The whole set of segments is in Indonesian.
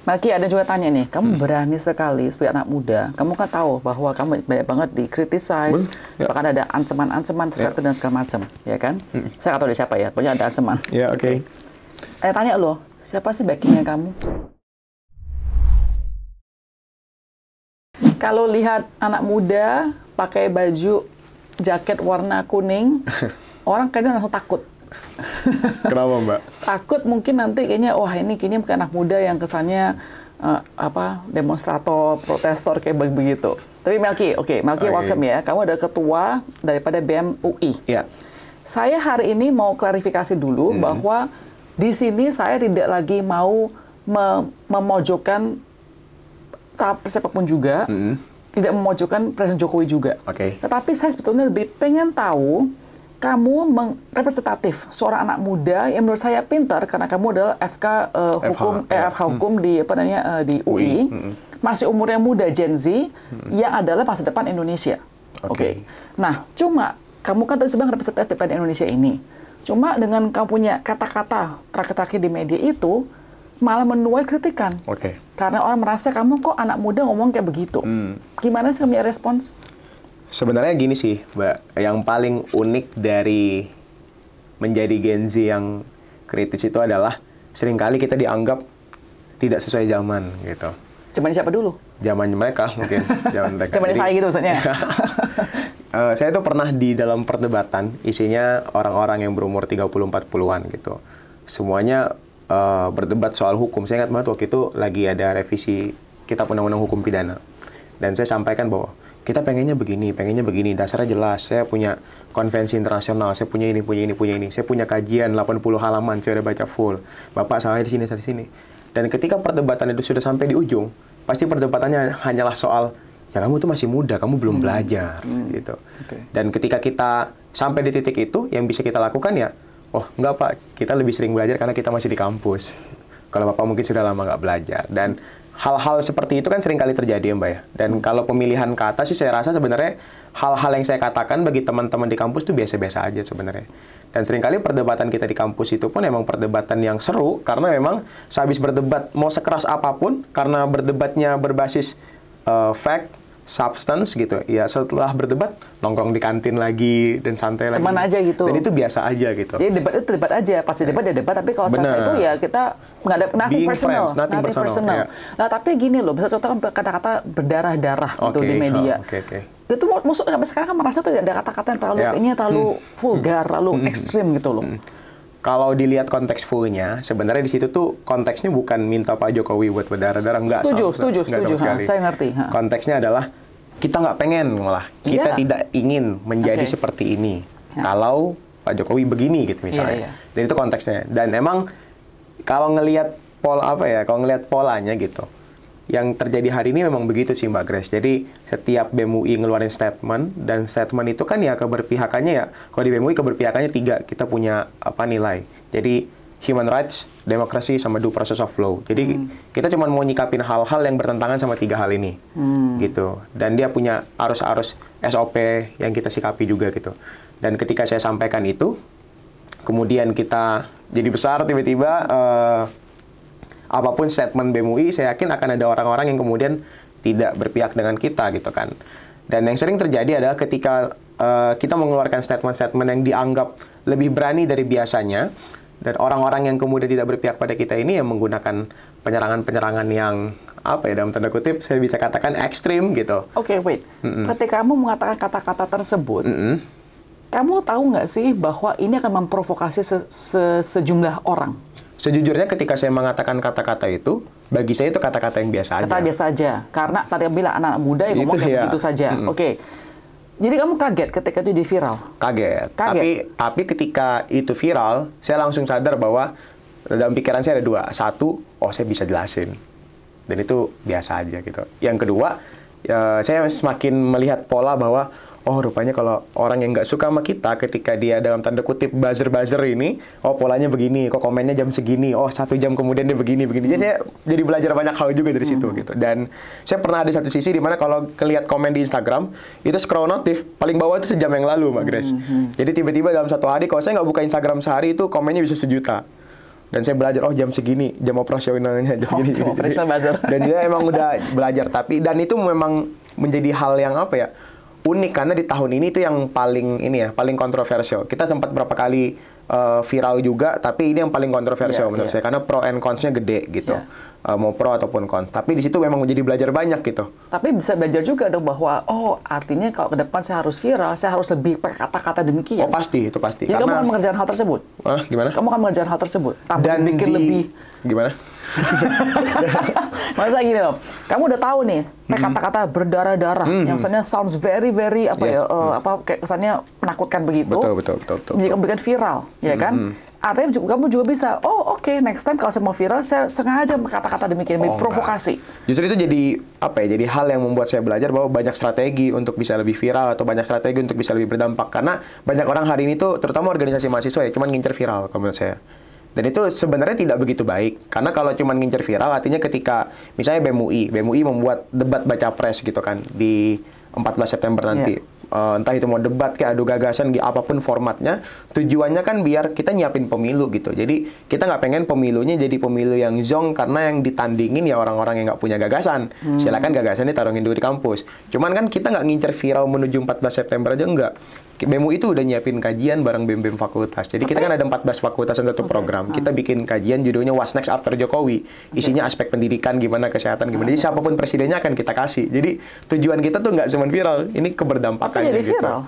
Maki ada juga tanya nih, kamu hmm. berani sekali sebagai anak muda, kamu kan tahu bahwa kamu banyak banget dikritisize, ya. bahkan ada ancaman-ancaman tertentu ya. dan segala macam, ya kan? Hmm. Saya nggak tahu dari siapa ya, pokoknya ada ancaman. Ya oke. Okay. Eh tanya loh, siapa sih backingnya kamu? Kalau lihat anak muda pakai baju jaket warna kuning, orang kayaknya langsung takut. Kenapa Mbak? Takut mungkin nanti kayaknya wah ini kayaknya bukan anak muda yang kesannya uh, apa demonstrator, protestor kayak begitu. Tapi Melki, oke, okay, Melki okay. welcome ya. Kamu adalah ketua daripada BEM UI. Yeah. Saya hari ini mau klarifikasi dulu hmm. bahwa di sini saya tidak lagi mau me memojokkan siapapun juga, hmm. tidak memojokkan Presiden Jokowi juga. Okay. Tetapi saya sebetulnya lebih pengen tahu kamu representatif seorang anak muda yang menurut saya pintar karena kamu adalah FK uh, eh, hukum FH, eh, ya. FH hmm. hukum hmm. di apa namanya uh, di UI, UI. Hmm. masih umurnya muda Gen Z hmm. yang adalah masa depan Indonesia. Oke. Okay. Okay. Nah, cuma kamu kan tadi sedang representatif depan Indonesia ini. Cuma dengan kamu punya kata-kata terakhir-terakhir di media itu malah menuai kritikan. Oke. Okay. Karena orang merasa kamu kok anak muda ngomong kayak begitu. Hmm. Gimana sih punya respons? Sebenarnya gini sih, Mbak, yang paling unik dari menjadi Gen Z yang kritis itu adalah seringkali kita dianggap tidak sesuai zaman gitu. Cuman siapa dulu? Zaman mereka mungkin, zaman mereka. Cuman saya gitu maksudnya. uh, saya itu pernah di dalam perdebatan isinya orang-orang yang berumur 30 40-an gitu. Semuanya uh, berdebat soal hukum. Saya ingat banget waktu itu lagi ada revisi kitab undang-undang hukum pidana. Dan saya sampaikan bahwa kita pengennya begini, pengennya begini, dasarnya jelas. Saya punya konvensi internasional, saya punya ini, punya ini, punya ini. Saya punya kajian 80 halaman, saya udah baca full. Bapak saya di sini, saya di sini. Dan ketika perdebatan itu sudah sampai di ujung, pasti perdebatannya hanyalah soal ya kamu tuh masih muda, kamu belum hmm. belajar hmm. gitu. Okay. Dan ketika kita sampai di titik itu, yang bisa kita lakukan ya, oh enggak pak, kita lebih sering belajar karena kita masih di kampus. Kalau bapak mungkin sudah lama nggak belajar dan hal-hal seperti itu kan sering kali terjadi ya Mbak ya. Dan kalau pemilihan kata sih saya rasa sebenarnya hal-hal yang saya katakan bagi teman-teman di kampus itu biasa-biasa aja sebenarnya. Dan seringkali perdebatan kita di kampus itu pun emang perdebatan yang seru karena memang sehabis berdebat mau sekeras apapun karena berdebatnya berbasis uh, fact substance gitu. Ya setelah berdebat nongkrong di kantin lagi dan santai lagi. Teman aja gitu. Dan itu biasa aja gitu. Jadi debat itu debat aja, pasti debat ya debat tapi kalau setelah itu ya kita nggak ada nothing Being personal, friends, nothing, nothing personal. personal. Yeah. Nah, tapi gini loh, bisa contoh kata-kata berdarah-darah okay. gitu di media. Oh, okay, okay itu musuh sampai sekarang kan merasa tuh ada kata-kata yang terlalu yeah. ini terlalu hmm. vulgar, terlalu hmm. ekstrim gitu loh. Hmm kalau dilihat konteks fullnya, sebenarnya di situ tuh konteksnya bukan minta Pak Jokowi buat berdarah-darah, enggak. Setuju, sama, setuju, enggak setuju. ha, ah, saya ngerti. Ha. Ah. Konteksnya adalah kita nggak pengen malah, kita yeah. tidak ingin menjadi okay. seperti ini. Yeah. Kalau Pak Jokowi begini gitu iya, misalnya. Yeah, yeah. Dan itu konteksnya. Dan emang kalau ngelihat pola apa ya, kalau ngelihat polanya gitu, yang terjadi hari ini memang begitu sih Mbak Grace. Jadi setiap BMUI ngeluarin statement dan statement itu kan ya keberpihakannya ya kalau di BMUI keberpihakannya tiga kita punya apa nilai. Jadi human rights, demokrasi sama due process of law. Jadi hmm. kita cuma mau nyikapin hal-hal yang bertentangan sama tiga hal ini. Hmm. Gitu. Dan dia punya arus-arus SOP yang kita sikapi juga gitu. Dan ketika saya sampaikan itu kemudian kita jadi besar tiba-tiba uh, apapun statement BMUI saya yakin akan ada orang-orang yang kemudian tidak berpihak dengan kita gitu kan. Dan yang sering terjadi adalah ketika uh, kita mengeluarkan statement-statement yang dianggap lebih berani dari biasanya dan orang-orang yang kemudian tidak berpihak pada kita ini yang menggunakan penyerangan-penyerangan yang apa ya dalam tanda kutip saya bisa katakan ekstrim gitu. Oke, okay, wait. Mm -mm. Ketika kamu mengatakan kata-kata tersebut, mm -mm. kamu tahu nggak sih bahwa ini akan memprovokasi sejumlah orang? Sejujurnya ketika saya mengatakan kata-kata itu, bagi saya itu kata-kata yang biasa kata aja. Kata biasa aja. Karena tadi yang bilang anak muda yang ngomong ya. begitu saja. Mm -hmm. Oke. Okay. Jadi kamu kaget ketika itu di viral? Kaget. kaget. Tapi tapi ketika itu viral, saya langsung sadar bahwa dalam pikiran saya ada dua. Satu, oh saya bisa jelasin. Dan itu biasa aja gitu. Yang kedua, ya, saya semakin melihat pola bahwa oh rupanya kalau orang yang nggak suka sama kita ketika dia dalam tanda kutip buzzer-buzzer ini, oh polanya begini, kok komennya jam segini, oh satu jam kemudian dia begini begini. Jadi saya jadi belajar banyak hal juga dari situ hmm. gitu. Dan saya pernah ada satu sisi di mana kalau kelihat komen di Instagram itu scroll notif paling bawah itu sejam yang lalu, Mbak Grace. Hmm, hmm. Jadi tiba-tiba dalam satu hari kalau saya nggak buka Instagram sehari itu komennya bisa sejuta dan saya belajar oh jam segini jam operasionalnya jam oh, jam jadi. dan dia emang udah belajar tapi dan itu memang menjadi hal yang apa ya unik karena di tahun ini itu yang paling ini ya paling kontroversial. Kita sempat berapa kali uh, viral juga, tapi ini yang paling kontroversial yeah, menurut yeah. saya karena pro and cons-nya gede gitu. Yeah uh, mau pro ataupun kon. Tapi di situ memang menjadi belajar banyak gitu. Tapi bisa belajar juga dong bahwa oh artinya kalau ke depan saya harus viral, saya harus lebih perkata-kata demikian. Oh pasti itu pasti. Jadi Karena... kamu akan mengerjakan hal tersebut. Ah, gimana? Kamu akan mengerjakan hal tersebut. Tapi Dan bikin di... lebih gimana? Masa gini loh, kamu udah tahu nih kayak hmm. kata-kata berdarah-darah hmm. yang kesannya sounds very very apa yes. ya uh, apa kayak kesannya menakutkan begitu. Betul betul betul. betul, betul. Jadi kamu bikin viral, ya kan? Artinya juga, kamu juga bisa, oh oke okay, next time kalau saya mau viral, saya sengaja kata-kata demikian, oh, provokasi. Enggak. Justru itu jadi apa ya? Jadi hal yang membuat saya belajar bahwa banyak strategi untuk bisa lebih viral atau banyak strategi untuk bisa lebih berdampak. Karena banyak orang hari ini tuh, terutama organisasi mahasiswa ya, cuman ngincer viral kalau menurut saya. Dan itu sebenarnya tidak begitu baik. Karena kalau cuma ngincer viral, artinya ketika misalnya BMUI, BMUI membuat debat baca pres gitu kan di 14 September nanti. Yeah uh, entah itu mau debat kayak adu gagasan gitu, apapun formatnya tujuannya kan biar kita nyiapin pemilu gitu jadi kita nggak pengen pemilunya jadi pemilu yang zong karena yang ditandingin ya orang-orang yang nggak punya gagasan hmm. silakan gagasannya taruhin dulu di kampus cuman kan kita nggak ngincer viral menuju 14 September aja enggak BEMU itu udah nyiapin kajian bareng BEM-BEM fakultas. Jadi kita kan ada 14 fakultas dan satu program. Kita hmm. bikin kajian judulnya What's Next After Jokowi. Isinya aspek pendidikan, gimana kesehatan, gimana. Jadi siapapun presidennya akan kita kasih. Jadi tujuan kita tuh nggak cuma viral, ini keberdampakannya jadi gitu. Viral?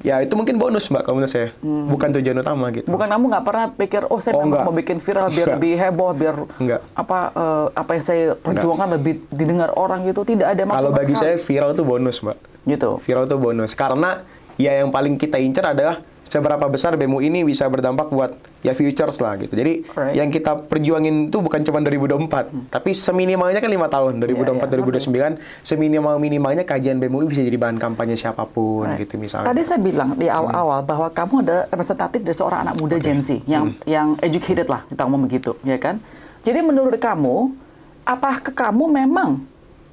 Ya itu mungkin bonus mbak kamu menurut saya, hmm. bukan tujuan utama gitu. Bukan kamu nggak pernah pikir, oh saya oh, memang mau bikin viral biar enggak. lebih heboh, biar enggak. apa uh, apa yang saya perjuangkan enggak. lebih didengar orang gitu, tidak ada maksud Kalau bagi sekali. saya viral tuh bonus mbak. Gitu. Viral tuh bonus karena ya yang paling kita incer adalah seberapa besar bemu ini bisa berdampak buat ya futures lah gitu. Jadi right. yang kita perjuangin itu bukan cuma 2024, hmm. tapi seminimalnya kan lima tahun 2024 yeah, yeah. 2029 okay. seminimal minimalnya kajian ini bisa jadi bahan kampanye siapapun right. gitu misalnya. Tadi saya bilang di hmm. awal-awal hmm. bahwa kamu ada representatif dari seorang anak muda okay. Gen Z yang hmm. yang educated lah kita ngomong begitu, ya kan? Jadi menurut kamu apakah kamu memang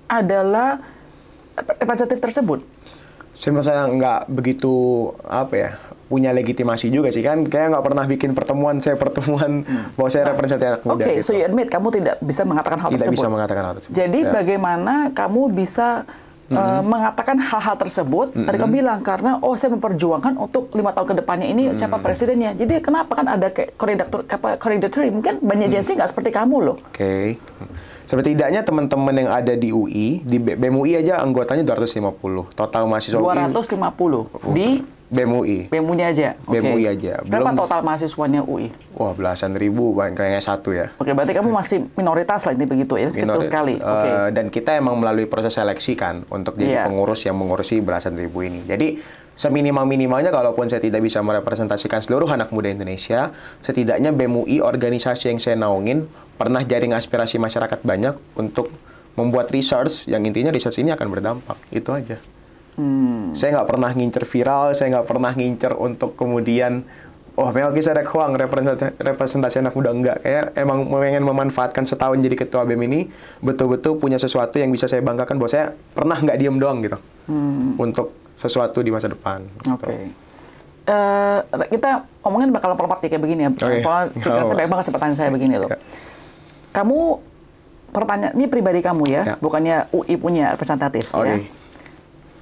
adalah representatif tersebut? saya merasa nggak begitu apa ya punya legitimasi juga sih kan kayak nggak pernah bikin pertemuan saya pertemuan hmm. bahwa saya nah, representasi anak muda. Oke, okay, gitu. so you admit kamu tidak bisa mengatakan hal tidak tersebut. Tidak bisa mengatakan hal tersebut. Jadi ya. bagaimana kamu bisa mm -hmm. uh, mengatakan hal-hal tersebut? Mm -hmm. Tadi kamu hmm. bilang karena oh saya memperjuangkan untuk lima tahun ke depannya ini mm -hmm. siapa presidennya. Jadi kenapa kan ada kayak koridor apa koridor mungkin banyak mm -hmm. nggak seperti kamu loh. Oke. Okay. Setidaknya teman-teman yang ada di UI, di BEM UI aja anggotanya 250. Total mahasiswa 250 UI, di BEM UI. BEM UI aja. Okay. BEM UI aja. Berapa Belum, total mahasiswanya UI? Wah, belasan ribu kayaknya satu ya. Oke, okay, berarti kamu masih minoritas lah ini begitu ya, Minori kecil sekali. Uh, Oke. Okay. Dan kita emang melalui proses seleksi kan untuk jadi yeah. pengurus yang mengurusi belasan ribu ini. Jadi Seminimal-minimalnya kalaupun saya tidak bisa merepresentasikan seluruh anak muda Indonesia, setidaknya BEM organisasi yang saya naungin, pernah jaring aspirasi masyarakat banyak untuk membuat research yang intinya research ini akan berdampak. Itu aja. Hmm. Saya nggak pernah ngincer viral, saya nggak pernah ngincer untuk kemudian oh, memang kisah rek representasi, representasi anak muda enggak. Kayak emang pengen memanfaatkan setahun jadi ketua BEM ini betul-betul punya sesuatu yang bisa saya banggakan bahwa saya pernah nggak diem doang gitu. Hmm. Untuk sesuatu di masa depan. Gitu. Oke. Okay. Uh, eh, kita ngomongin bakal properti kayak begini ya. Okay. Soalnya pikiran oh. saya banyak banget saya begini loh. Iya. Kamu pertanyaan ini pribadi kamu ya, yeah. bukannya UI punya representatif okay. ya.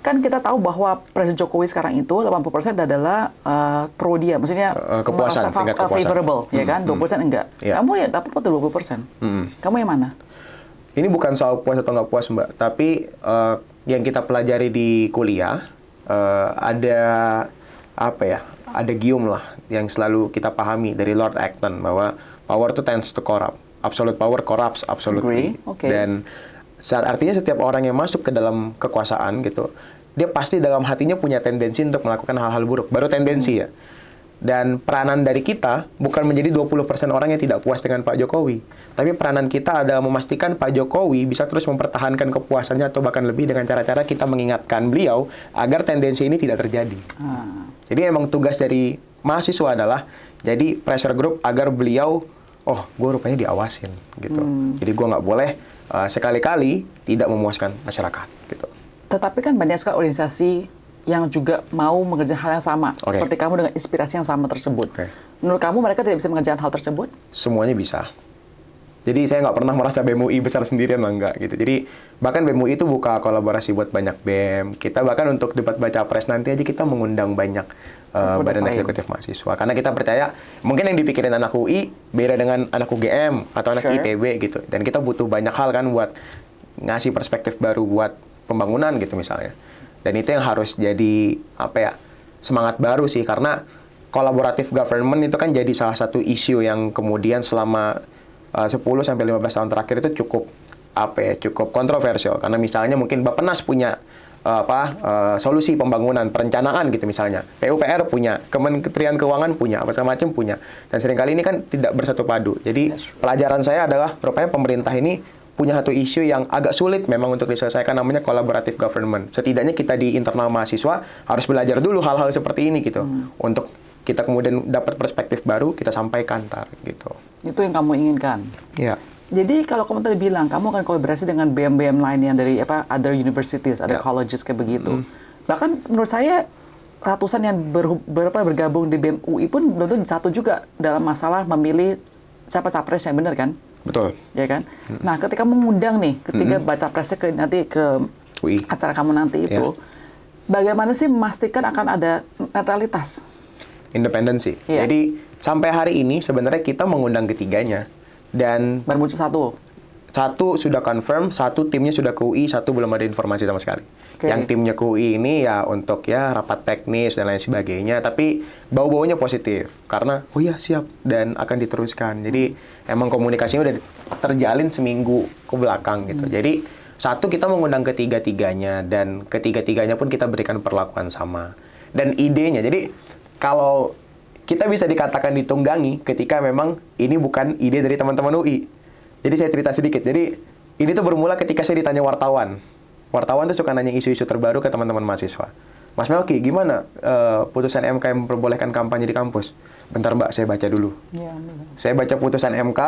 Kan kita tahu bahwa Presiden Jokowi sekarang itu 80% adalah uh, pro dia, maksudnya uh, kepuasan, tingkat kepuasan. favorable, ya hmm, ya kan? 20% hmm. enggak. Yeah. Kamu ya dapat tuh 20%. Hmm. Kamu yang mana? Ini bukan soal puas atau nggak puas, Mbak. Tapi uh, yang kita pelajari di kuliah, uh, ada apa ya? Ada gium lah yang selalu kita pahami dari Lord Acton bahwa power itu tends to corrupt. Absolute power corrupts absolutely. Okay. Dan saat artinya setiap orang yang masuk ke dalam kekuasaan gitu, dia pasti dalam hatinya punya tendensi untuk melakukan hal-hal buruk. Baru tendensi hmm. ya dan peranan dari kita bukan menjadi 20% orang yang tidak puas dengan Pak Jokowi. Tapi peranan kita adalah memastikan Pak Jokowi bisa terus mempertahankan kepuasannya atau bahkan lebih dengan cara-cara kita mengingatkan beliau agar tendensi ini tidak terjadi. Hmm. Jadi emang tugas dari mahasiswa adalah jadi pressure group agar beliau, oh gue rupanya diawasin gitu. Hmm. Jadi gue nggak boleh uh, sekali-kali tidak memuaskan masyarakat gitu. Tetapi kan banyak sekali organisasi yang juga mau mengerjakan hal yang sama okay. seperti kamu dengan inspirasi yang sama tersebut. Okay. Menurut kamu mereka tidak bisa mengerjakan hal tersebut? Semuanya bisa. Jadi saya nggak pernah merasa BMUI besar sendirian lah enggak gitu. Jadi bahkan BMUI itu buka kolaborasi buat banyak BEM. Kita bahkan untuk debat baca pres nanti aja kita mengundang banyak uh, badan eksekutif mahasiswa. Karena kita percaya mungkin yang dipikirin anak UI beda dengan anak UGM atau anak sure. ITB gitu. Dan kita butuh banyak hal kan buat ngasih perspektif baru buat pembangunan gitu misalnya dan itu yang harus jadi apa ya semangat baru sih karena kolaboratif government itu kan jadi salah satu isu yang kemudian selama eh, uh, 10 sampai 15 tahun terakhir itu cukup apa ya cukup kontroversial karena misalnya mungkin Bappenas punya uh, apa uh, solusi pembangunan perencanaan gitu misalnya PUPR punya Kementerian Keuangan punya apa segala macam punya dan seringkali ini kan tidak bersatu padu jadi pelajaran saya adalah rupanya pemerintah ini punya satu isu yang agak sulit memang untuk diselesaikan namanya collaborative government. Setidaknya kita di internal mahasiswa harus belajar dulu hal-hal seperti ini gitu hmm. untuk kita kemudian dapat perspektif baru kita sampaikan tar gitu. Itu yang kamu inginkan. Iya. Jadi kalau kamu tadi bilang kamu akan kolaborasi dengan BM-BM lain yang dari apa other universities, ada ya. colleges kayak begitu. Mm. Bahkan menurut saya ratusan yang berapa bergabung di BEM UI pun tentu satu juga dalam masalah memilih siapa capres yang benar kan? Betul. Ya kan? Hmm. Nah, ketika mengundang nih, ketika hmm. baca presnya ke nanti ke UI. acara kamu nanti ya. itu, yeah. bagaimana sih memastikan akan ada netralitas? Independensi. Yeah. Iya. Jadi sampai hari ini sebenarnya kita mengundang ketiganya dan bermuncul satu. Satu sudah confirm, satu timnya sudah ke UI, satu belum ada informasi sama sekali okay. yang timnya KUI ini ya untuk ya rapat teknis dan lain sebagainya tapi bau-baunya positif karena oh ya siap dan akan diteruskan jadi hmm. emang komunikasinya udah terjalin seminggu ke belakang gitu hmm. jadi satu kita mengundang ketiga-tiganya dan ketiga-tiganya pun kita berikan perlakuan sama dan idenya jadi kalau kita bisa dikatakan ditunggangi ketika memang ini bukan ide dari teman-teman UI. Jadi saya cerita sedikit. Jadi ini tuh bermula ketika saya ditanya wartawan wartawan tuh suka nanya isu-isu terbaru ke teman-teman mahasiswa. Mas Melki, gimana uh, putusan MK yang memperbolehkan kampanye di kampus? Bentar Mbak, saya baca dulu. Ya, saya baca putusan MK,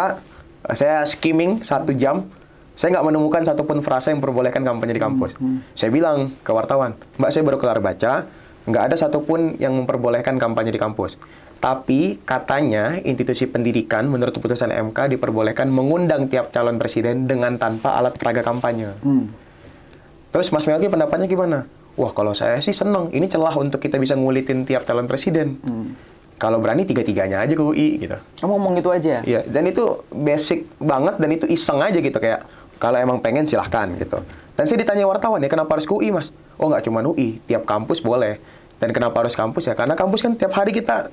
eh, saya skimming satu jam, saya nggak menemukan satupun frasa yang memperbolehkan kampanye di kampus. Hmm, hmm. Saya bilang ke wartawan, Mbak, saya baru kelar baca, nggak ada satupun yang memperbolehkan kampanye di kampus. Tapi katanya institusi pendidikan menurut putusan MK diperbolehkan mengundang tiap calon presiden dengan tanpa alat peraga kampanye. Hmm. Terus Mas Melki pendapatnya gimana? Wah kalau saya sih seneng, ini celah untuk kita bisa ngulitin tiap calon presiden. Hmm. Kalau berani tiga-tiganya aja ke UI gitu. Kamu ngomong gitu aja? Ya? Iya, dan itu basic banget dan itu iseng aja gitu kayak kalau emang pengen silahkan gitu. Dan saya ditanya wartawan ya kenapa harus ke UI mas? Oh nggak cuma UI, tiap kampus boleh. Dan kenapa harus kampus ya? Karena kampus kan tiap hari kita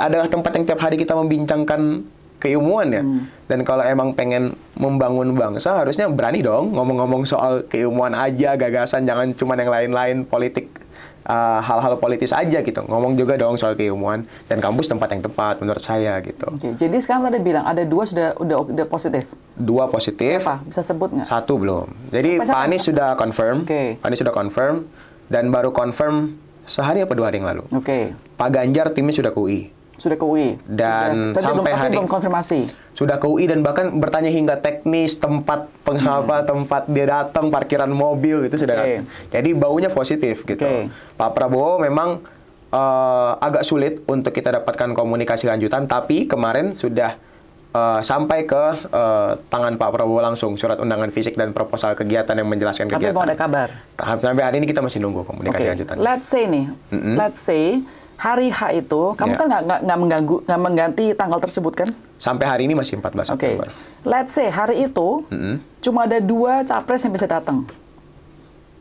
adalah tempat yang tiap hari kita membincangkan keilmuan ya. Hmm. Dan kalau emang pengen membangun bangsa harusnya berani dong ngomong-ngomong soal keilmuan aja, gagasan jangan cuma yang lain-lain politik ah, hal-hal uh, politis aja gitu. Ngomong juga dong soal keilmuan dan kampus tempat yang tepat menurut saya gitu. jadi sekarang tadi bilang ada dua sudah udah, udah positif. Dua positif. Siapa? Bisa sebut nggak? Satu belum. Jadi siapa, siapa? Pak Anies sudah confirm. Okay. Pak Anies sudah confirm dan baru confirm sehari apa dua hari yang lalu. Oke. Okay. Pak Ganjar timnya sudah ke UI. Sudah ke UI. Dan sudah, sampai belum, hari belum konfirmasi. Sudah ke UI dan bahkan bertanya hingga teknis, tempat pengapa, hmm. tempat dia datang, parkiran mobil itu sudah. Okay. Jadi baunya positif gitu. Okay. Pak Prabowo memang uh, agak sulit untuk kita dapatkan komunikasi lanjutan, tapi kemarin sudah Uh, sampai ke uh, tangan Pak Prabowo langsung surat undangan fisik dan proposal kegiatan yang menjelaskan Tapi kegiatan. Tapi mau ada kabar. Sampai hari ini kita masih nunggu komunikasi okay. lanjutan. Let's say nih, mm -hmm. let's say hari H itu, kamu yeah. kan nggak mengganggu, nggak mengganti tanggal tersebut kan? Sampai hari ini masih 14 belas September. Let's say hari itu mm -hmm. cuma ada dua capres yang bisa datang.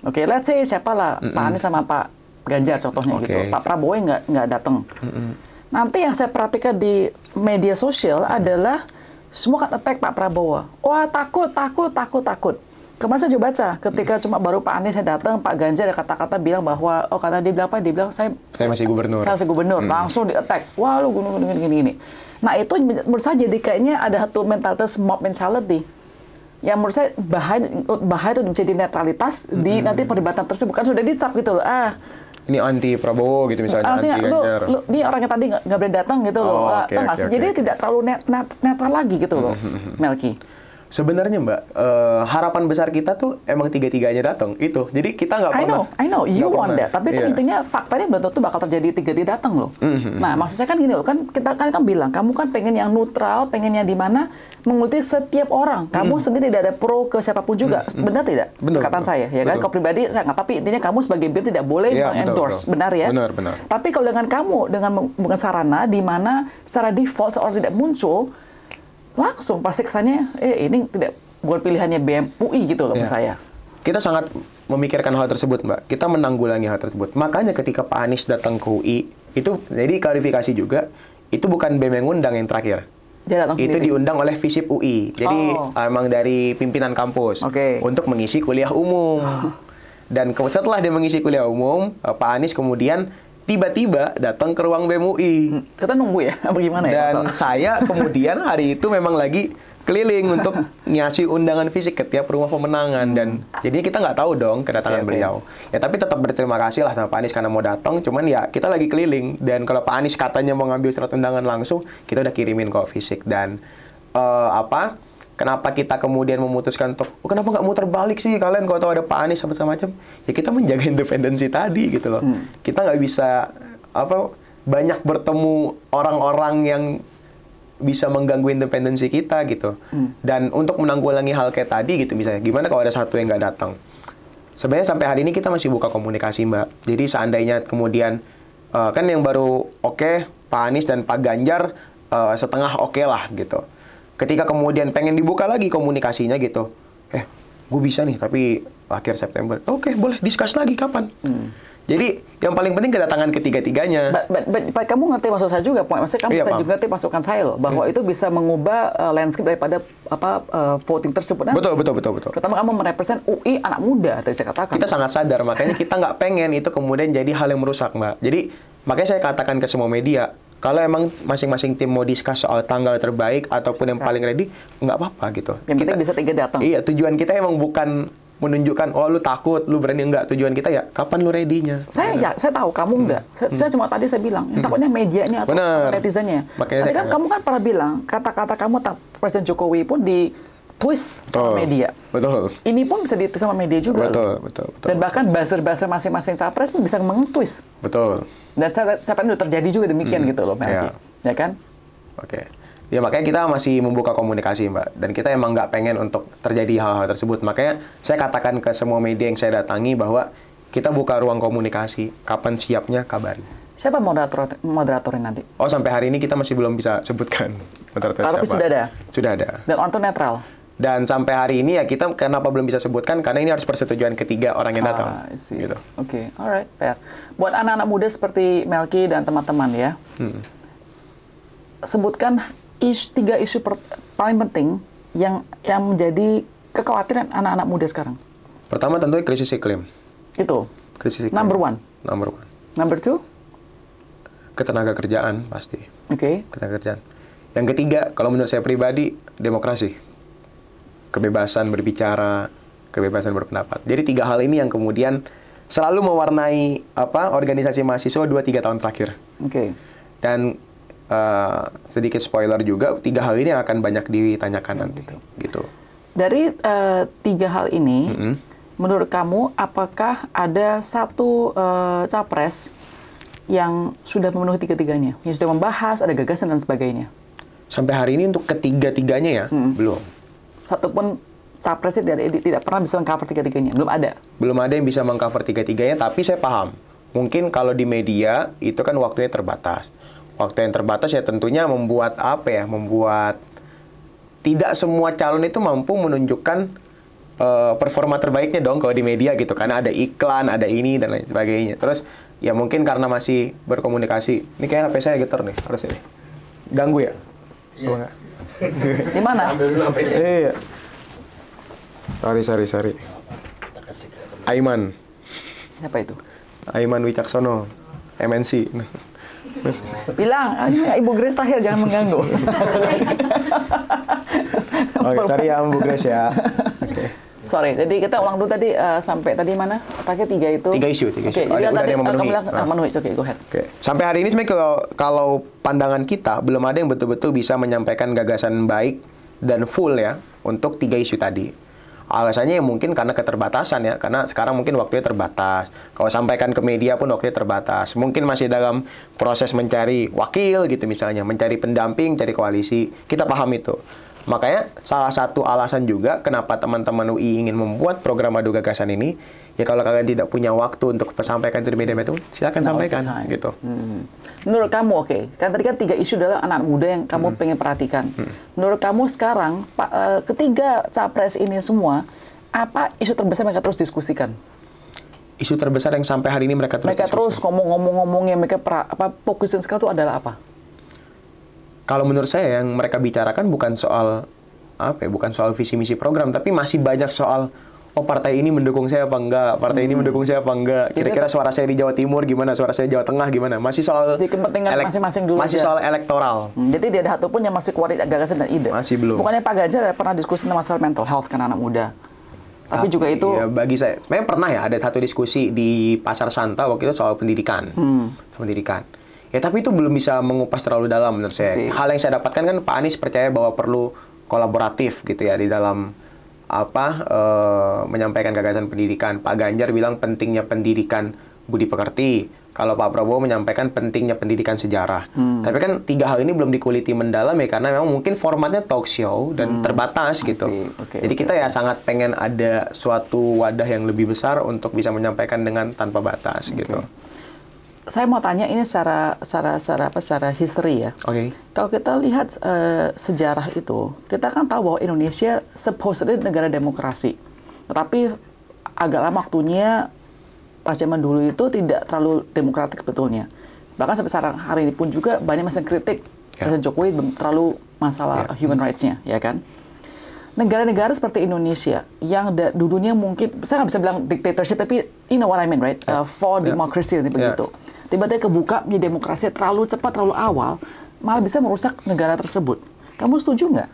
Oke, okay, let's say siapa lah mm -hmm. Pak Anies sama Pak Ganjar contohnya okay. gitu. Pak Prabowo nggak nggak datang. Mm -hmm. Nanti yang saya perhatikan di media sosial mm -hmm. adalah semua kan attack Pak Prabowo. Wah takut, takut, takut, takut. Kemarin saya coba baca, ketika hmm. cuma baru Pak Anies saya datang, Pak Ganjar ada kata-kata bilang bahwa, oh karena dia bilang apa? Dia bilang, saya, saya masih gubernur. Saya masih gubernur. Hmm. Langsung di-attack. Wah, lu gini-gini. Nah, itu menurut saya jadi kayaknya ada satu mentalitas mob mentality yang menurut saya bahaya bahaya itu menjadi netralitas hmm. di nanti perdebatan tersebut kan sudah dicap gitu loh ah ini anti Prabowo gitu misalnya ah, anti lu, lu, ini orang yang tadi nggak berani datang gitu oh, loh okay, okay, okay, jadi tidak terlalu net, net, netral lagi gitu loh hmm. Melki Sebenarnya Mbak, uh, harapan besar kita tuh emang tiga-tiganya datang itu. Jadi kita nggak pernah. I know, I know, you want pernah. that. Tapi yeah. kan iya. intinya faktanya belum tentu bakal terjadi tiga-tiga datang loh. Mm-hmm. Nah maksud saya kan gini loh, kan kita kan kan bilang kamu kan pengen yang netral, pengen yang di mana mengutip setiap orang. Kamu mm. sendiri tidak ada pro ke siapapun juga. Mm. Benar tidak? Benar. Kataan saya ya kan. Kalau pribadi saya nggak. Tapi intinya kamu sebagai bir tidak boleh yeah, iya, endorse, betul, benar ya? Benar, benar. Tapi kalau dengan kamu dengan dengan sarana di mana secara default seorang tidak muncul langsung pasti kesannya eh ini tidak bukan pilihannya BMUI UI gitu loh yeah. saya. Kita sangat memikirkan hal tersebut, Mbak. Kita menanggulangi hal tersebut. Makanya ketika Pak Anies datang ke UI, itu jadi klarifikasi juga, itu bukan BEM yang undang yang terakhir. Dia datang itu sendiri. diundang oleh FISIP UI. Jadi oh. Ah, emang dari pimpinan kampus okay. untuk mengisi kuliah umum. Oh. Dan setelah dia mengisi kuliah umum, eh, Pak Anies kemudian tiba-tiba datang ke ruang BMUI. Kita nunggu ya, apa gimana ya? Dan saya kemudian hari itu memang lagi keliling untuk nyasi undangan fisik ke tiap rumah pemenangan dan jadi kita nggak tahu dong kedatangan ya, beliau. Iya. Ya tapi tetap berterima kasih lah sama Pak Anies karena mau datang. Cuman ya kita lagi keliling dan kalau Pak Anies katanya mau ngambil surat undangan langsung, kita udah kirimin kok fisik dan uh, apa Kenapa kita kemudian memutuskan untuk oh, kenapa nggak muter balik sih kalian kalau tahu ada Pak Anies sama macam ya kita menjaga independensi tadi gitu loh. Hmm. Kita nggak bisa apa banyak bertemu orang-orang yang bisa mengganggu independensi kita gitu. Hmm. Dan untuk menanggulangi hal kayak tadi gitu misalnya, gimana kalau ada satu yang nggak datang? Sebenarnya sampai hari ini kita masih buka komunikasi mbak. Jadi seandainya kemudian uh, kan yang baru oke okay, Pak Anies dan Pak Ganjar uh, setengah oke okay lah gitu ketika kemudian pengen dibuka lagi komunikasinya gitu eh gue bisa nih tapi akhir September oke okay, boleh discuss lagi kapan hmm. jadi yang paling penting kedatangan ketiga-tiganya but, but, but, but, kamu ngerti maksud saya juga maksudnya kamu iya, bisa juga ngerti masukan saya loh bahwa hmm. itu bisa mengubah uh, landscape daripada apa uh, voting tersebut nah, betul betul betul betul pertama kamu merepresent UI anak muda tadi saya katakan kita sangat sadar makanya kita nggak pengen itu kemudian jadi hal yang merusak mbak jadi makanya saya katakan ke semua media kalau emang masing-masing tim mau diskus soal tanggal terbaik ataupun Sekarang. yang paling ready, nggak apa-apa gitu. Yang kita, bisa tiga datang. Iya, tujuan kita emang bukan menunjukkan oh lu takut lu berani enggak tujuan kita ya kapan lu ready-nya saya ya, saya tahu kamu hmm. enggak hmm. saya, saya hmm. cuma tadi saya bilang hmm. takutnya medianya atau Bener. netizennya Makanya tadi kan kamu kan pernah bilang kata-kata kamu tak Presiden Jokowi pun di twist betul. sama media. Betul. Ini pun bisa ditwist sama media juga. Betul, betul, betul. Dan bahkan buzzer-buzzer masing-masing capres pun bisa meng-twist. Betul. Dan saya, saya pernah terjadi juga demikian hmm. gitu loh, Melki. Yeah. Ya kan? Oke. Okay. Ya makanya kita masih membuka komunikasi Mbak dan kita emang nggak pengen untuk terjadi hal-hal tersebut. Makanya saya katakan ke semua media yang saya datangi bahwa kita buka ruang komunikasi. Kapan siapnya kabari. Siapa moderator moderatornya nanti? Oh sampai hari ini kita masih belum bisa sebutkan moderator Tapi sudah ada. Sudah ada. Dan orang itu netral. Dan sampai hari ini ya kita kenapa belum bisa sebutkan karena ini harus persetujuan ketiga orang yang ah, datang. Ah, gitu. Oke, okay. alright, fair. Buat anak-anak muda seperti Melki dan teman-teman ya, hmm. sebutkan isu, tiga isu per, paling penting yang yang menjadi kekhawatiran anak-anak muda sekarang. Pertama tentu krisis iklim. Itu. Krisis iklim. Number one. Number one. Number two. Ketenaga kerjaan pasti. Oke. Okay. Ketenaga kerjaan. Yang ketiga, kalau menurut saya pribadi, demokrasi kebebasan berbicara, kebebasan berpendapat. Jadi tiga hal ini yang kemudian selalu mewarnai apa organisasi mahasiswa dua tiga tahun terakhir. Oke. Okay. Dan uh, sedikit spoiler juga, tiga hal ini yang akan banyak ditanyakan ya, nanti. Gitu. Dari uh, tiga hal ini, mm -hmm. menurut kamu apakah ada satu uh, capres yang sudah memenuhi tiga-tiganya, yang sudah membahas, ada gagasan dan sebagainya? Sampai hari ini untuk ketiga-tiganya ya, hmm. belum satupun capres tidak, tidak pernah bisa mengcover tiga-tiganya. Belum ada. Belum ada yang bisa mengcover tiga-tiganya, tapi saya paham. Mungkin kalau di media, itu kan waktunya terbatas. Waktu yang terbatas ya tentunya membuat apa ya, membuat tidak semua calon itu mampu menunjukkan uh, performa terbaiknya dong kalau di media gitu. Karena ada iklan, ada ini, dan lain sebagainya. Terus ya mungkin karena masih berkomunikasi. Ini kayak HP saya getar nih, harus ini. Ganggu ya? Yeah. Di mana? Ambil dulu Iya. Sari, sari, sari. Aiman. Siapa itu? Aiman Wicaksono, MNC. Bilang, Ibu Grace Tahir jangan mengganggu. Oke, cari ya Ibu Grace ya. Oke. Okay. Sorry, jadi kita ulang dulu tadi uh, sampai tadi mana? Terakhir tiga itu. Tiga isu, tiga isu. Okay, ada, jadi iya, tadi yang memenuhi. Ah. memenuhi, oke, okay, go ahead. Okay. Sampai hari ini sebenarnya kalau, kalau pandangan kita belum ada yang betul-betul bisa menyampaikan gagasan baik dan full ya untuk tiga isu tadi. Alasannya ya mungkin karena keterbatasan ya, karena sekarang mungkin waktunya terbatas. Kalau sampaikan ke media pun waktunya terbatas. Mungkin masih dalam proses mencari wakil gitu misalnya, mencari pendamping, cari koalisi. Kita paham itu. Makanya salah satu alasan juga kenapa teman-teman UI ingin membuat program adu gagasan ini, ya kalau kalian tidak punya waktu untuk sampaikan itu di media itu, silakan Now sampaikan gitu. Hmm. Menurut kamu oke, okay. kan tadi kan tiga isu adalah anak muda yang kamu hmm. pengen perhatikan. Hmm. Menurut kamu sekarang eh, ketiga capres ini semua apa isu terbesar yang mereka terus diskusikan? Isu terbesar yang sampai hari ini mereka terus mereka diskusikan. terus ngomong-ngomong-ngomongnya mereka pra, apa fokusin sekarang itu adalah apa? kalau menurut saya yang mereka bicarakan bukan soal apa ya, bukan soal visi misi program tapi masih banyak soal oh partai ini mendukung saya apa enggak, partai hmm. ini mendukung saya apa enggak, kira-kira suara saya di Jawa Timur gimana, suara saya di Jawa Tengah gimana, masih soal di kepentingan masing-masing dulu masih aja. soal elektoral. Hmm. Jadi tidak ada satupun yang masih kuat gagasan dan ide. Masih belum. Bukannya Pak Ganjar pernah diskusi tentang masalah mental health kan anak muda? Tapi, Tapi juga itu ya, bagi saya, memang pernah ya ada satu diskusi di pasar Santa waktu itu soal pendidikan, hmm. pendidikan. Ya tapi itu belum bisa mengupas terlalu dalam menurut saya. Si. Hal yang saya dapatkan kan Pak Anies percaya bahwa perlu kolaboratif gitu ya di dalam apa e, menyampaikan gagasan pendidikan. Pak Ganjar bilang pentingnya pendidikan budi pekerti. Kalau Pak Prabowo menyampaikan pentingnya pendidikan sejarah. Hmm. Tapi kan tiga hal ini belum dikuliti mendalam ya karena memang mungkin formatnya talk show dan hmm. terbatas gitu. Okay, Jadi okay. kita ya sangat pengen ada suatu wadah yang lebih besar untuk bisa menyampaikan dengan tanpa batas okay. gitu saya mau tanya ini secara secara secara apa secara history ya. Oke. Okay. Kalau kita lihat uh, sejarah itu, kita kan tahu bahwa Indonesia supposedly negara demokrasi. Tapi agak lama waktunya pas zaman dulu itu tidak terlalu demokratik betulnya. Bahkan sampai sekarang hari ini pun juga banyak masih kritik yeah. Presiden Jokowi terlalu masalah yeah. human rights-nya, ya kan? negara-negara seperti Indonesia yang dulunya mungkin saya nggak bisa bilang dictatorship tapi you know what I mean right uh, for yeah. democracy yeah. begitu yeah tiba-tiba kebuka menjadi demokrasi terlalu cepat, terlalu awal, malah bisa merusak negara tersebut. Kamu setuju nggak?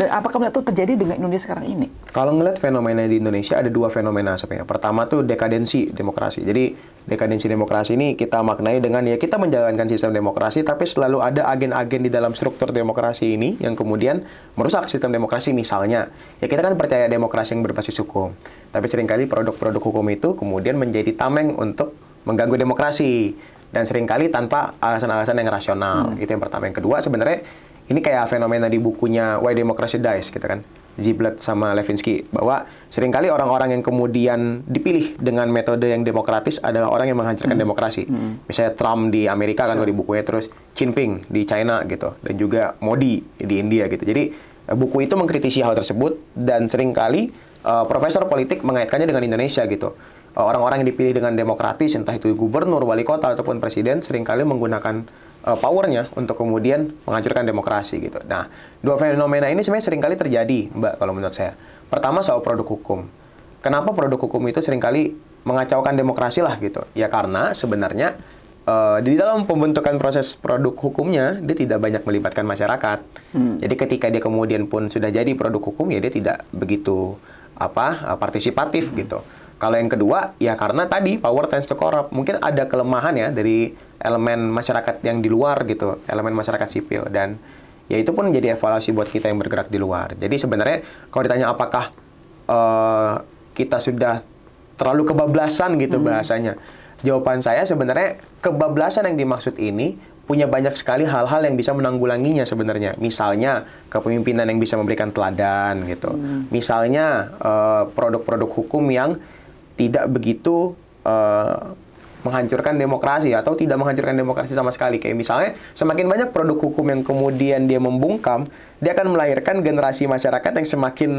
Dan kamu lihat itu terjadi dengan Indonesia sekarang ini? Kalau ngeliat fenomena di Indonesia ada dua fenomena sebenarnya. Pertama tuh dekadensi demokrasi. Jadi dekadensi demokrasi ini kita maknai dengan ya kita menjalankan sistem demokrasi tapi selalu ada agen-agen di dalam struktur demokrasi ini yang kemudian merusak sistem demokrasi misalnya. Ya kita kan percaya demokrasi yang berbasis hukum. Tapi seringkali produk-produk hukum itu kemudian menjadi tameng untuk mengganggu demokrasi dan seringkali tanpa alasan-alasan yang rasional. Hmm. Itu yang pertama. Yang kedua sebenarnya ini kayak fenomena di bukunya Why Democracy Dies gitu kan. Giblet sama Levinsky bahwa seringkali orang-orang yang kemudian dipilih dengan metode yang demokratis adalah orang yang menghancurkan hmm. demokrasi. Hmm. Misalnya Trump di Amerika kan so. di bukunya terus Jinping di China gitu dan juga Modi di India gitu. Jadi eh, buku itu mengkritisi hal tersebut dan seringkali uh, profesor politik mengaitkannya dengan Indonesia gitu. Eh, orang-orang yang dipilih dengan demokratis, entah itu gubernur, wali kota, ataupun presiden, seringkali menggunakan uh, powernya untuk kemudian menghancurkan demokrasi gitu. Nah, dua fenomena ini sebenarnya seringkali terjadi, Mbak, kalau menurut saya. Pertama soal produk hukum. Kenapa produk hukum itu seringkali mengacaukan demokrasi lah gitu? Ya karena sebenarnya eh, di dalam pembentukan proses produk hukumnya dia tidak banyak melibatkan masyarakat. Hmm. Jadi ketika dia kemudian pun sudah jadi produk hukum ya dia tidak begitu apa partisipatif hmm. gitu. Kalau yang kedua, ya karena tadi power tends to corrupt. Mungkin ada kelemahan ya dari elemen masyarakat yang di luar gitu, elemen masyarakat sipil. Dan ya itu pun jadi evaluasi buat kita yang bergerak di luar. Jadi sebenarnya kalau ditanya apakah uh, kita sudah terlalu kebablasan gitu hmm. bahasanya. Jawaban saya sebenarnya kebablasan yang dimaksud ini punya banyak sekali hal-hal yang bisa menanggulanginya sebenarnya. Misalnya kepemimpinan yang bisa memberikan teladan gitu. Hmm. Misalnya eh, produk-produk uh, produk -produk hukum yang tidak begitu uh, menghancurkan demokrasi atau tidak menghancurkan demokrasi sama sekali. Kayak misalnya semakin banyak produk hukum yang kemudian dia membungkam, dia akan melahirkan generasi masyarakat yang semakin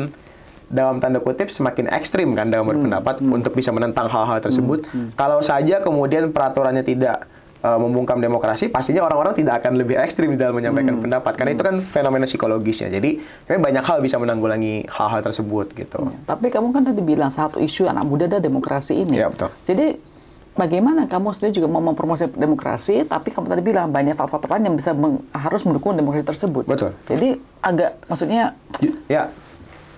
dalam tanda kutip semakin ekstrim kan dalam berpendapat hmm, hmm. untuk bisa menentang hal-hal tersebut. Hmm, hmm. Kalau saja kemudian peraturannya tidak uh, membungkam demokrasi, pastinya orang-orang tidak akan lebih ekstrim dalam menyampaikan hmm. pendapat. Karena hmm. itu kan hmm. fenomena psikologisnya. Jadi, banyak hal bisa menanggulangi hal-hal tersebut gitu. Ya, tapi kamu kan tadi bilang satu isu anak muda ada demokrasi ini. Ya, betul. Jadi, bagaimana kamu sendiri juga mau mempromosi demokrasi, tapi kamu tadi bilang banyak faktor lain yang bisa meng, harus mendukung demokrasi tersebut. Betul. Jadi, agak maksudnya... Ya,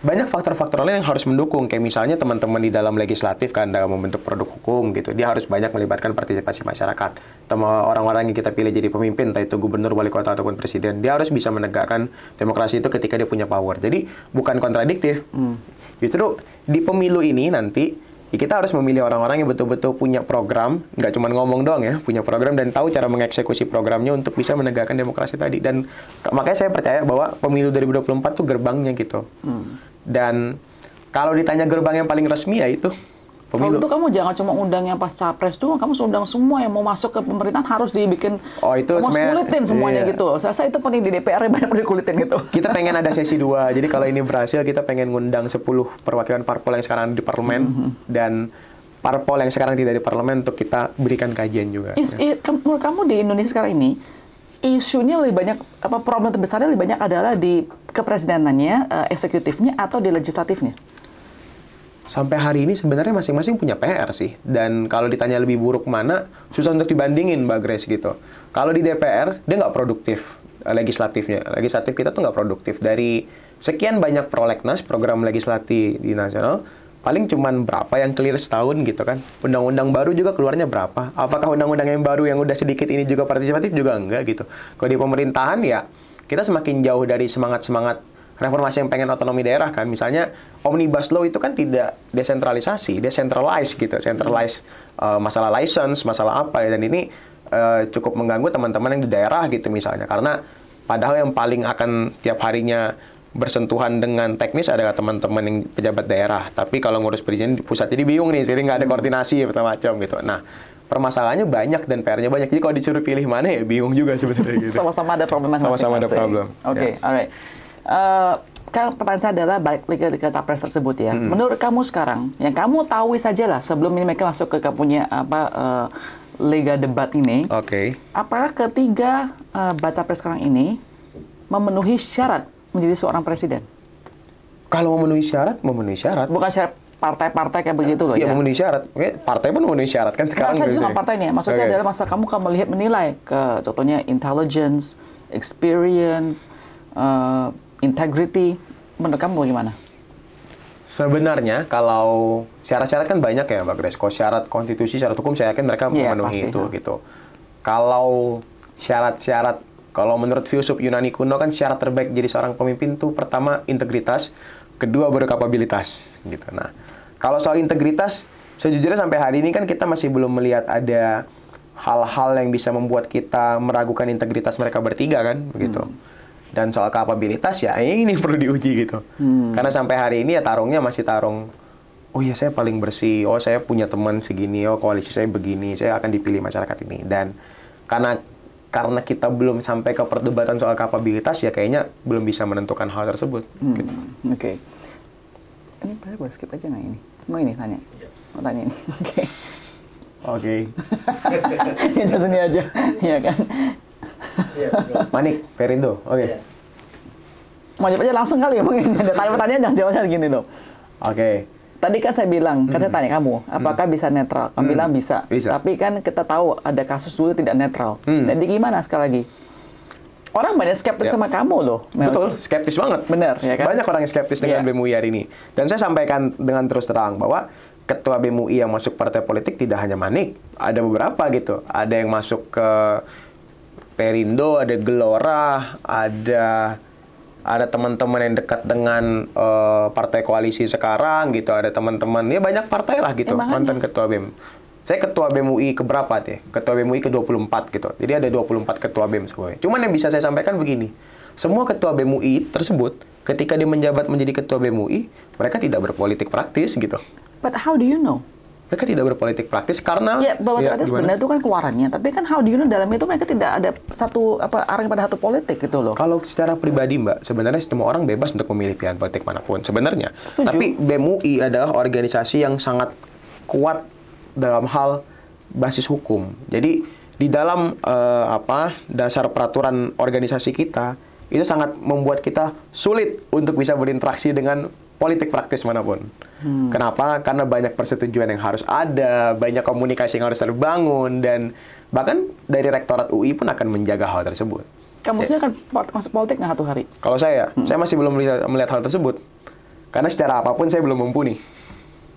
banyak faktor-faktor lain yang harus mendukung kayak misalnya teman-teman di dalam legislatif kan dalam membentuk produk hukum gitu dia harus banyak melibatkan partisipasi masyarakat sama orang-orang yang kita pilih jadi pemimpin entah itu gubernur wali kota ataupun presiden dia harus bisa menegakkan demokrasi itu ketika dia punya power jadi bukan kontradiktif hmm. justru di pemilu ini nanti ya kita harus memilih orang-orang yang betul-betul punya program, nggak cuma ngomong doang ya, punya program dan tahu cara mengeksekusi programnya untuk bisa menegakkan demokrasi tadi. Dan makanya saya percaya bahwa pemilu 2024 itu gerbangnya gitu. Hmm. Dan kalau ditanya gerbang yang paling resmi ya itu pemilu. Kalau itu kamu jangan cuma undang yang pas capres tuh, kamu undang semua yang mau masuk ke pemerintahan harus dibikin Oh, itu mau kulitin semuanya iya. gitu. Saya, rasa itu penting di DPR banyak perlu kulitin gitu. Kita pengen ada sesi dua. Jadi kalau ini berhasil kita pengen ngundang 10 perwakilan parpol yang sekarang di parlemen mm -hmm. dan parpol yang sekarang tidak di parlemen untuk kita berikan kajian juga. Is, ya. Menurut kamu di Indonesia sekarang ini isunya lebih banyak apa problem terbesarnya lebih banyak adalah di kepresidenannya, uh, eh, eksekutifnya atau di legislatifnya? Sampai hari ini sebenarnya masing-masing punya PR sih. Dan kalau ditanya lebih buruk mana, susah untuk dibandingin Mbak Grace gitu. Kalau di DPR, dia nggak produktif eh, legislatifnya. Legislatif kita tuh nggak produktif. Dari sekian banyak prolegnas, program legislatif di nasional, paling cuman berapa yang clear setahun gitu kan. Undang-undang baru juga keluarnya berapa? Apakah undang-undang yang baru yang udah sedikit ini juga partisipatif juga enggak gitu. Kalau di pemerintahan ya kita semakin jauh dari semangat-semangat reformasi yang pengen otonomi daerah kan. Misalnya omnibus law itu kan tidak desentralisasi, decentralized gitu, centralized uh, masalah license, masalah apa ya dan ini uh, cukup mengganggu teman-teman yang di daerah gitu misalnya karena padahal yang paling akan tiap harinya bersentuhan dengan teknis adalah teman-teman yang pejabat daerah. Tapi kalau ngurus perizinan di pusat jadi bingung nih, jadi nggak ada koordinasi macam-macam gitu. Nah, permasalahannya banyak dan PR-nya banyak. Jadi kalau disuruh pilih mana ya bingung juga sebenarnya gitu. Sama-sama ada problem Sama-sama ada problem. Ya. Oke, okay, yeah. alright. Uh, kan pertanyaan saya adalah balik lagi ke, ke capres tersebut ya. Hmm. Menurut kamu sekarang, yang kamu tahu saja lah sebelum ini mereka masuk ke punya apa uh, liga debat ini. Oke. Okay. Apakah ketiga uh, baca pres sekarang ini memenuhi syarat menjadi seorang presiden? Kalau memenuhi syarat, memenuhi syarat. Bukan syarat partai-partai kayak begitu loh iya, ya. Iya memenuhi syarat. Oke, partai pun memenuhi syarat kan sekarang. Gitu ya. ya? Saya juga partai nih. maksudnya okay. adalah masa kamu kamu melihat menilai ke contohnya intelligence, experience, uh, integrity. Menurut kamu bagaimana? Sebenarnya kalau syarat-syarat kan banyak ya Mbak Grace. Kalau syarat konstitusi, syarat hukum saya yakin mereka yeah, memenuhi pasti. itu gitu. Kalau syarat-syarat kalau menurut filsuf Yunani kuno kan syarat terbaik jadi seorang pemimpin tuh pertama integritas, kedua berkapabilitas gitu. Nah, kalau soal integritas, sejujurnya sampai hari ini kan kita masih belum melihat ada hal-hal yang bisa membuat kita meragukan integritas mereka bertiga kan begitu. Hmm. Dan soal kapabilitas ya ini perlu diuji gitu. Hmm. Karena sampai hari ini ya tarungnya masih tarung oh ya saya paling bersih, oh saya punya teman segini, oh koalisi saya begini, saya akan dipilih masyarakat ini. Dan karena karena kita belum sampai ke perdebatan soal kapabilitas ya kayaknya belum bisa menentukan hal tersebut. Hmm. Gitu. Oke. Okay. Ini boleh gue skip aja nggak ini? Mau ini tanya? Mau tanya ini? Oke. Okay. Oke. Okay. ini sini aja, ya kan? Iya, Manik, Perindo, oke. Okay. Iya. Mau jawab aja langsung kali ya mungkin. Ada tanya pertanyaan jangan jawabnya gini dong. Oke. Okay. Tadi kan saya bilang, kan saya hmm. tanya kamu, hmm. apakah hmm. bisa netral? Kamu hmm. bilang bisa. bisa. Tapi kan kita tahu ada kasus dulu tidak netral. Hmm. Jadi gimana sekali lagi? Orang banyak skeptis ya. sama kamu loh. Betul, skeptis banget. Benar, ya kan? Banyak orang yang skeptis dengan ya. BMUI hari ini. Dan saya sampaikan dengan terus terang bahwa ketua BMUI yang masuk partai politik tidak hanya Manik, ada beberapa gitu. Ada yang masuk ke Perindo, ada Gelora, ada ada teman-teman yang dekat dengan uh, partai koalisi sekarang gitu, ada teman-teman ya banyak partai lah gitu ya, mantan ketua BEM. Saya ketua BEM UI keberapa deh? Ketua BEM UI ke-24 gitu. Jadi ada 24 ketua BEM semuanya. Cuman yang bisa saya sampaikan begini. Semua ketua BEM UI tersebut ketika dia menjabat menjadi ketua BEM UI, mereka tidak berpolitik praktis gitu. But how do you know? mereka tidak berpolitik praktis karena ya bahwa ya, ternyata sebenarnya itu kan keluarannya tapi kan how do you know dalam itu mereka tidak ada satu apa arah pada satu politik gitu loh kalau secara pribadi mbak sebenarnya semua orang bebas untuk memilih pilihan politik manapun sebenarnya Setuju. tapi BMUI adalah organisasi yang sangat kuat dalam hal basis hukum jadi di dalam uh, apa dasar peraturan organisasi kita itu sangat membuat kita sulit untuk bisa berinteraksi dengan politik praktis manapun. Hmm. Kenapa? Karena banyak persetujuan yang harus ada, banyak komunikasi yang harus terbangun, dan bahkan dari rektorat UI pun akan menjaga hal tersebut. Kamusnya akan masuk politik nggak satu hari? Kalau saya, hmm. saya masih belum melihat, melihat hal tersebut. Karena secara apapun saya belum mumpuni.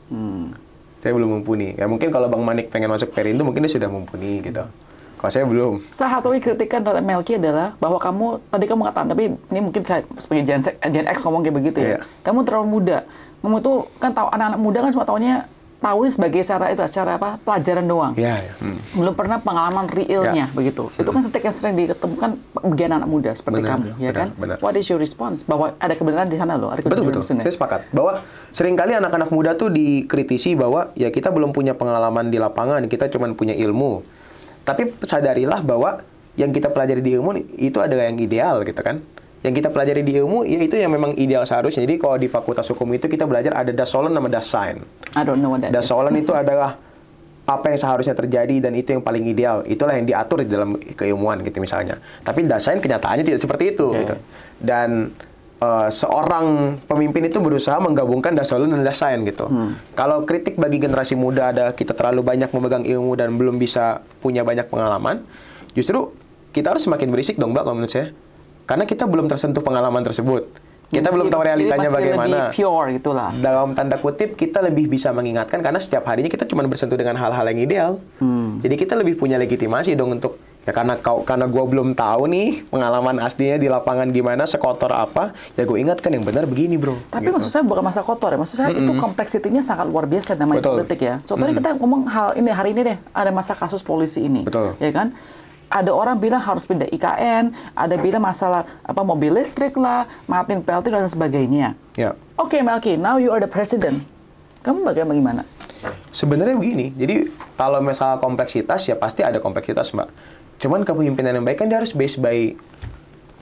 Hmm. Saya belum mumpuni. Ya mungkin kalau Bang Manik pengen masuk Perindo, mungkin dia sudah mumpuni gitu. Hmm kalau saya belum. Salah satu kritikan terhadap Melki adalah bahwa kamu tadi kamu katakan tapi ini mungkin saya sebagai Gen, eh, Gen X ngomong kayak begitu ya. Yeah. Kamu terlalu muda. Kamu tuh kan tahu anak-anak muda kan cuma tahunya tahu ini sebagai cara itu secara apa pelajaran doang. Yeah, yeah. Hmm. Belum pernah pengalaman realnya yeah. begitu. Itu kan ketika sering diketemukan bagian anak muda seperti benar, kamu ya benar, ya kan. Benar. What is your response bahwa ada kebenaran di sana loh, ada kebenaran betul, di Betul. Saya sepakat bahwa seringkali anak-anak muda tuh dikritisi bahwa ya kita belum punya pengalaman di lapangan, kita cuma punya ilmu tapi sadarilah bahwa yang kita pelajari di ilmu itu adalah yang ideal gitu kan. Yang kita pelajari di ilmu ya itu yang memang ideal seharusnya. Jadi kalau di Fakultas Hukum itu kita belajar ada dasolan sama dasain. I don't know what that dasolan is. itu adalah apa yang seharusnya terjadi dan itu yang paling ideal. Itulah yang diatur di dalam keilmuan gitu misalnya. Tapi dasain kenyataannya tidak seperti itu okay. Iya. gitu. Dan uh, seorang pemimpin itu berusaha menggabungkan dasar dan dasar gitu. Hmm. Kalau kritik bagi generasi muda ada kita terlalu banyak memegang ilmu dan belum bisa punya banyak pengalaman, justru kita harus semakin berisik dong, Mbak, kalau menurut saya. Karena kita belum tersentuh pengalaman tersebut. Kita iya, belum tahu realitanya bagaimana. Lebih pure gitulah. Dalam tanda kutip kita lebih bisa mengingatkan karena setiap harinya kita cuma bersentuh dengan hal-hal yang ideal. Hmm. Jadi kita lebih punya legitimasi dong untuk ya karena kau karena gue belum tahu nih pengalaman aslinya di lapangan gimana sekotor apa ya gue ingatkan yang benar begini bro tapi gitu. maksud saya bukan masa kotor ya maksud saya mm -hmm. itu kompleksitinya sangat luar biasa namanya Betul. politik ya contohnya mm -hmm. kita ngomong hal ini hari ini deh ada masa kasus polisi ini Betul. ya kan ada orang bilang harus pindah IKN, ada bilang masalah apa mobil listrik lah, maafin PLT dan sebagainya. Ya. Oke okay, Melki, now you are the president. Kamu bagaimana? Sebenarnya begini, jadi kalau misalnya kompleksitas ya pasti ada kompleksitas mbak Cuman kepemimpinan yang baik kan dia harus based by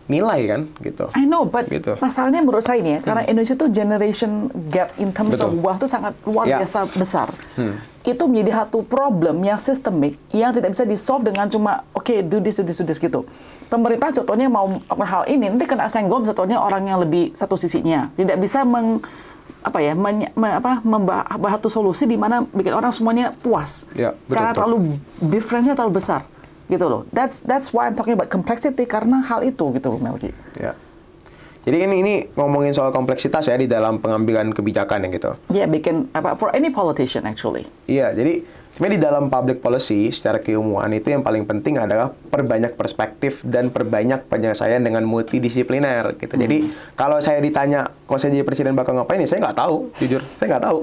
nilai kan gitu. I know, but gitu. masalahnya menurut saya ini ya, hmm. karena Indonesia tuh generation gap in terms Betul. of wealth tuh sangat luar yeah. biasa besar. Hmm. Itu menjadi satu problem yang sistemik yang tidak bisa di solve dengan cuma oke okay, do this do this do this gitu. Pemerintah contohnya mau hal ini nanti kena senggol contohnya orang yang lebih satu sisinya tidak bisa meng apa ya men, me, apa membahas satu solusi di mana bikin orang semuanya puas ya, betul, karena terlalu difference-nya terlalu besar gitu loh. That's that's why I'm talking about complexity karena hal itu gitu Melki. Ya. Jadi ini ini ngomongin soal kompleksitas ya di dalam pengambilan kebijakan yang gitu. Ya, yeah, bikin apa for any politician actually. Iya, jadi sebenarnya di dalam public policy secara keilmuan itu yang paling penting adalah perbanyak perspektif dan perbanyak penyelesaian dengan multidisipliner gitu. Hmm. Jadi kalau saya ditanya kalau saya jadi presiden bakal ngapain ini ya, saya nggak tahu, jujur saya nggak tahu.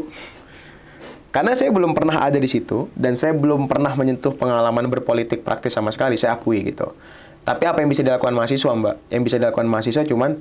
Karena saya belum pernah ada di situ dan saya belum pernah menyentuh pengalaman berpolitik praktis sama sekali, saya akui gitu. Tapi apa yang bisa dilakukan mahasiswa, Mbak? Yang bisa dilakukan mahasiswa cuman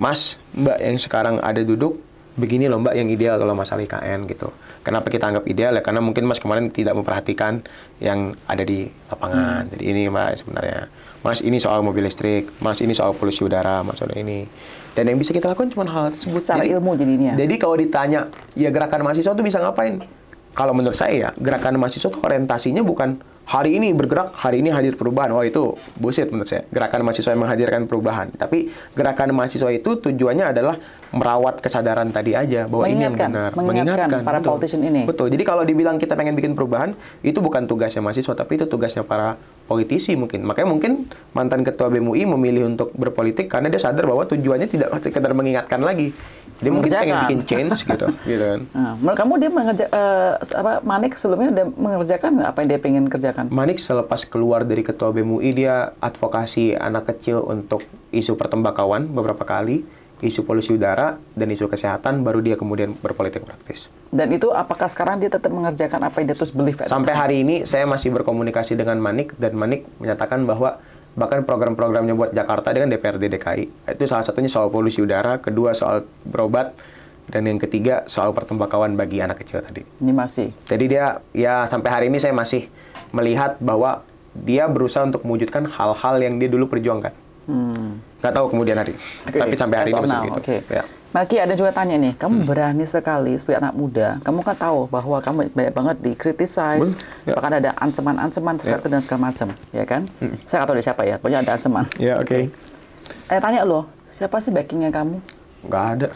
Mas, Mbak yang sekarang ada duduk begini loh Mbak yang ideal kalau masalah IKN gitu. Kenapa kita anggap ideal? Ya, karena mungkin Mas kemarin tidak memperhatikan yang ada di lapangan. Hmm. Jadi ini Mas sebenarnya. Mas ini soal mobil listrik, Mas ini soal polusi udara, Mas soal ini. Dan yang bisa kita lakukan cuma hal tersebut. Secara jadi, ilmu jadinya. Jadi kalau ditanya, ya gerakan mahasiswa itu bisa ngapain? Kalau menurut saya ya, gerakan mahasiswa itu orientasinya bukan hari ini bergerak, hari ini hadir perubahan. Wah oh, itu buset menurut saya. Gerakan mahasiswa yang menghadirkan perubahan. Tapi gerakan mahasiswa itu tujuannya adalah merawat kesadaran tadi aja bahwa ini yang benar. Mengingatkan, mengingatkan para betul. politician ini. Betul. Jadi kalau dibilang kita pengen bikin perubahan, itu bukan tugasnya mahasiswa, tapi itu tugasnya para politisi mungkin. Makanya mungkin mantan ketua BMUI memilih untuk berpolitik karena dia sadar bahwa tujuannya tidak sekedar mengingatkan lagi dia mungkin pengen bikin change gitu gitu kan nah, kamu dia mengerja uh, apa Manik sebelumnya udah mengerjakan apa yang dia pengen kerjakan Manik selepas keluar dari ketua BMUI dia advokasi anak kecil untuk isu pertembakauan beberapa kali isu polusi udara dan isu kesehatan baru dia kemudian berpolitik praktis. Dan itu apakah sekarang dia tetap mengerjakan apa yang dia terus beli? Sampai hari ini saya masih berkomunikasi dengan Manik dan Manik menyatakan bahwa bahkan program-programnya buat Jakarta dengan DPRD DKI itu salah satunya soal polusi udara kedua soal berobat dan yang ketiga soal pertembakawan bagi anak kecil tadi ini masih jadi dia ya sampai hari ini saya masih melihat bahwa dia berusaha untuk mewujudkan hal-hal yang dia dulu perjuangkan hmm. Gak tahu kemudian hari okay. tapi sampai hari ini masih okay. ya. Maki ada juga tanya nih, kamu hmm. berani sekali sebagai anak muda, kamu kan tahu bahwa kamu banyak banget dikritisis, ya. bahkan ada ancaman-ancaman tertentu ya. dan segala macam, ya kan? Hmm. Saya nggak tahu dari siapa ya, pokoknya ada ancaman. Ya, oke. Okay. Eh, tanya loh, siapa sih backingnya kamu? Nggak ada.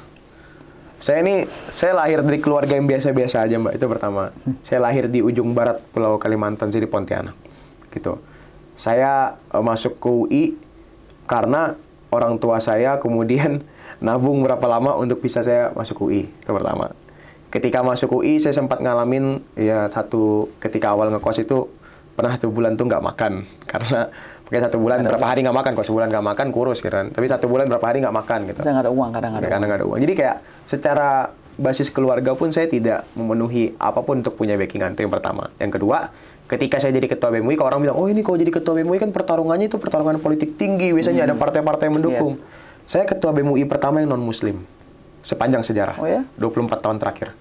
Saya ini, saya lahir dari keluarga yang biasa-biasa aja mbak, itu pertama. Hmm. Saya lahir di ujung barat Pulau Kalimantan, jadi Pontianak, gitu. Saya uh, masuk ke UI karena orang tua saya kemudian nabung berapa lama untuk bisa saya masuk UI itu pertama ketika masuk UI saya sempat ngalamin ya satu ketika awal ngekos itu pernah satu bulan tuh nggak makan karena pakai satu bulan berapa hari nggak makan kok sebulan nggak makan kurus gitu kan tapi satu bulan berapa hari nggak makan gitu saya nggak ada uang kadang nggak ada, kadang uang. ada uang jadi kayak secara basis keluarga pun saya tidak memenuhi apapun untuk punya backingan itu yang pertama yang kedua ketika saya jadi ketua BMUI kalau orang bilang oh ini kalau jadi ketua BMUI kan pertarungannya itu pertarungan politik tinggi biasanya hmm. ada partai-partai mendukung yes saya ketua BMUI pertama yang non-muslim sepanjang sejarah. Oh ya? 24 tahun terakhir.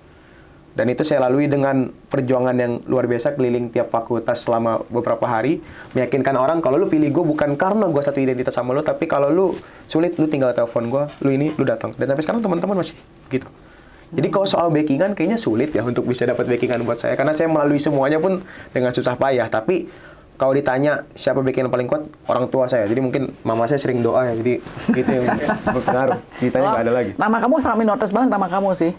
Dan itu saya lalui dengan perjuangan yang luar biasa keliling tiap fakultas selama beberapa hari, meyakinkan orang kalau lu pilih gue bukan karena gue satu identitas sama lu, tapi kalau lu sulit lu tinggal telepon gue, lu ini lu datang. Dan sampai sekarang teman-teman masih gitu Jadi kalau soal backingan kayaknya sulit ya untuk bisa dapat backingan buat saya karena saya melalui semuanya pun dengan susah payah, tapi kalau ditanya siapa bikin yang paling kuat orang tua saya jadi mungkin mama saya sering doa ya jadi gitu yang berpengaruh ditanya nggak oh, ada lagi nama kamu sangat minoritas banget nama kamu sih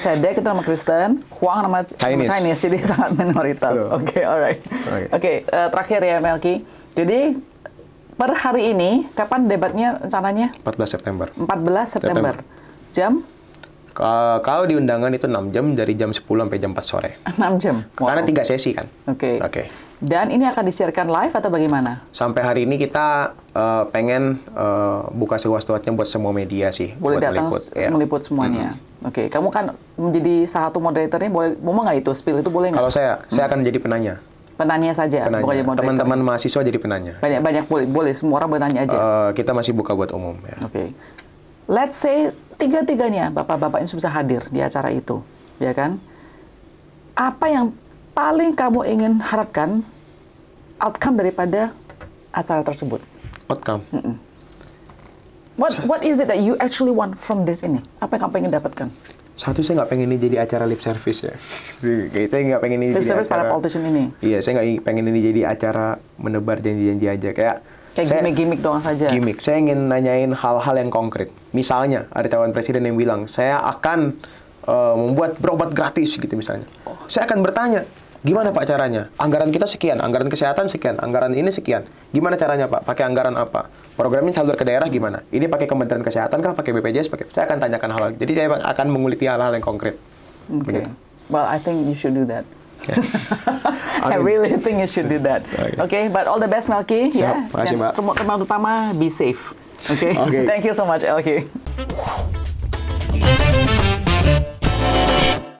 Sedek itu nama Kristen Huang nama Chinese, Chinese jadi sangat minoritas oke okay, alright oke okay. okay, uh, eh, terakhir ya Melki jadi per hari ini kapan debatnya rencananya 14 September 14 September, September. jam Uh, kalau di undangan itu 6 jam dari jam 10 sampai jam 4 sore. 6 jam. Wow. Karena tiga sesi kan. Oke. Okay. Oke. Okay. Dan ini akan disiarkan live atau bagaimana? Sampai hari ini kita uh, pengen uh, buka seluas-luasnya buat semua media sih. Boleh buat datang meliput, ya. meliput semuanya. Mm -hmm. Oke, okay. kamu kan menjadi salah satu moderatornya, boleh mau nggak itu spill itu boleh nggak? Kalau saya, hmm. saya akan menjadi penanya. Penanya saja, bukan Teman-teman mahasiswa jadi penanya. Banyak banyak boleh, boleh semua orang bertanya aja. Uh, kita masih buka buat umum. Ya. Oke, okay. let's say tiga-tiganya bapak-bapak ini bisa hadir di acara itu, ya kan? Apa yang paling kamu ingin harapkan outcome daripada acara tersebut? Outcome. Mm -mm. What What is it that you actually want from this ini? Apa yang kamu ingin dapatkan? Satu saya nggak pengen ini jadi acara lip service ya. saya nggak pengen ini. Lip jadi service acara, para politician ini. Iya, saya nggak pengen ini jadi acara menebar janji-janji aja kayak. Kayak gimmick-gimmick doang saja. Gimmick. Saya ingin nanyain hal-hal yang konkret. Misalnya ada calon presiden yang bilang saya akan uh, membuat berobat gratis gitu misalnya. Oh. Saya akan bertanya Gimana Pak caranya? Anggaran kita sekian, anggaran kesehatan sekian, anggaran ini sekian. Gimana caranya Pak? Pakai anggaran apa? Programnya salur ke daerah gimana? Ini pakai Kementerian Kesehatan kah? Pakai BPJS? Pakai? Saya akan tanyakan hal-hal. Jadi saya akan menguliti hal-hal yang konkret. Okay. Well, I think you should do that. Yeah. I really think you should do that. Okay, okay but all the best, Melky Ya, yeah. kasih, Mbak. Terutama, be safe. Okay? okay. Thank you so much, Elki.